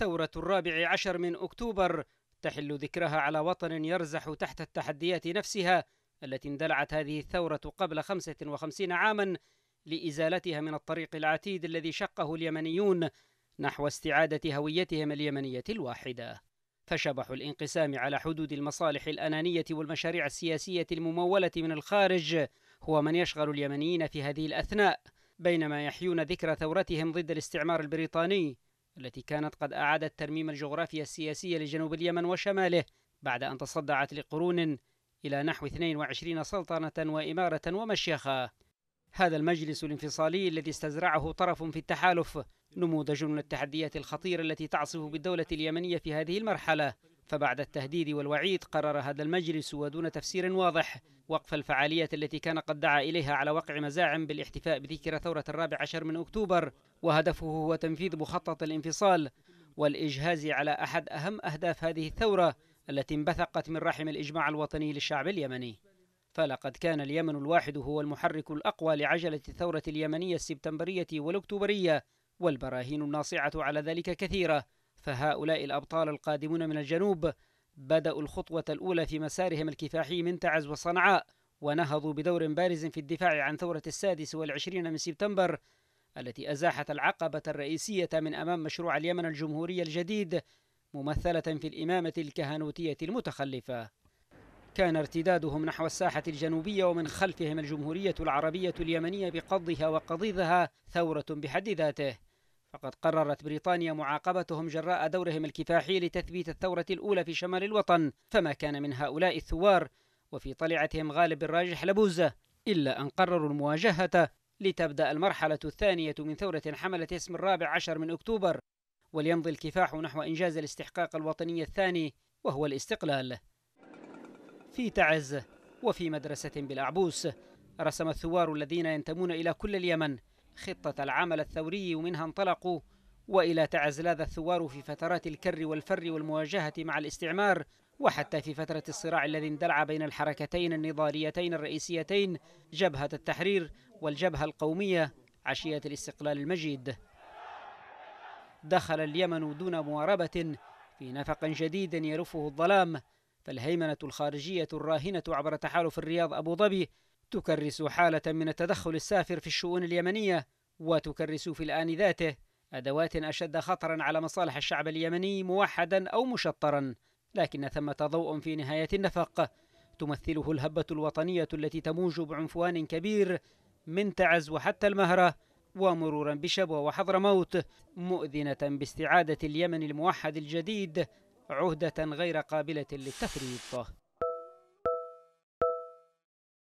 ثورة الرابع عشر من أكتوبر تحل ذكرها على وطن يرزح تحت التحديات نفسها التي اندلعت هذه الثورة قبل 55 عاما لإزالتها من الطريق العتيد الذي شقه اليمنيون نحو استعادة هويتهم اليمنية الواحدة فشبح الانقسام على حدود المصالح الأنانية والمشاريع السياسية الممولة من الخارج هو من يشغل اليمنيين في هذه الأثناء بينما يحيون ذكرى ثورتهم ضد الاستعمار البريطاني التي كانت قد أعادت ترميم الجغرافيا السياسية لجنوب اليمن وشماله بعد أن تصدعت لقرون إلى نحو 22 سلطنة وإمارة ومشيخة هذا المجلس الانفصالي الذي استزرعه طرف في التحالف نموذج من التحديات الخطيرة التي تعصف بالدولة اليمنية في هذه المرحلة فبعد التهديد والوعيد قرر هذا المجلس ودون تفسير واضح وقف الفعالية التي كان قد دعا إليها على وقع مزاعم بالاحتفاء بذكرى ثورة الرابع عشر من أكتوبر وهدفه هو تنفيذ مخطط الانفصال والإجهاز على أحد أهم أهداف هذه الثورة التي انبثقت من رحم الإجماع الوطني للشعب اليمني فلقد كان اليمن الواحد هو المحرك الأقوى لعجلة الثورة اليمنية السبتمبرية والأكتوبرية والبراهين الناصعة على ذلك كثيرة فهؤلاء الأبطال القادمون من الجنوب بدأوا الخطوة الأولى في مسارهم الكفاحي من تعز وصنعاء ونهضوا بدور بارز في الدفاع عن ثورة السادس والعشرين من سبتمبر التي أزاحت العقبة الرئيسية من أمام مشروع اليمن الجمهوري الجديد ممثلة في الإمامة الكهنوتية المتخلفة كان ارتدادهم نحو الساحة الجنوبية ومن خلفهم الجمهورية العربية اليمنية بقضها وقضيضها ثورة بحد ذاته فقد قررت بريطانيا معاقبتهم جراء دورهم الكفاحي لتثبيت الثورة الأولى في شمال الوطن فما كان من هؤلاء الثوار وفي طلعتهم غالب الراجح لبوزة إلا أن قرروا المواجهة لتبدأ المرحلة الثانية من ثورة حملت اسم الرابع عشر من أكتوبر وليمضي الكفاح نحو إنجاز الاستحقاق الوطني الثاني وهو الاستقلال في تعز وفي مدرسة بالأعبوس رسم الثوار الذين ينتمون إلى كل اليمن خطة العمل الثوري ومنها انطلقوا وإلى تعزلاد الثوار في فترات الكر والفر والمواجهة مع الاستعمار وحتى في فترة الصراع الذي اندلع بين الحركتين النضاليتين الرئيسيتين جبهة التحرير والجبهة القومية عشية الاستقلال المجيد دخل اليمن دون مواربة في نفق جديد يرفه الظلام فالهيمنة الخارجية الراهنة عبر تحالف الرياض أبو ظبي تكرس حالة من التدخل السافر في الشؤون اليمنية وتكرس في الآن ذاته أدوات أشد خطرا على مصالح الشعب اليمني موحدا أو مشطرا لكن ثمة ضوء في نهاية النفق تمثله الهبة الوطنية التي تموج بعنفوان كبير من تعز وحتى المهرة ومرورا بشبوة وحضرموت مؤذنة باستعادة اليمن الموحد الجديد عهدة غير قابلة للتفريط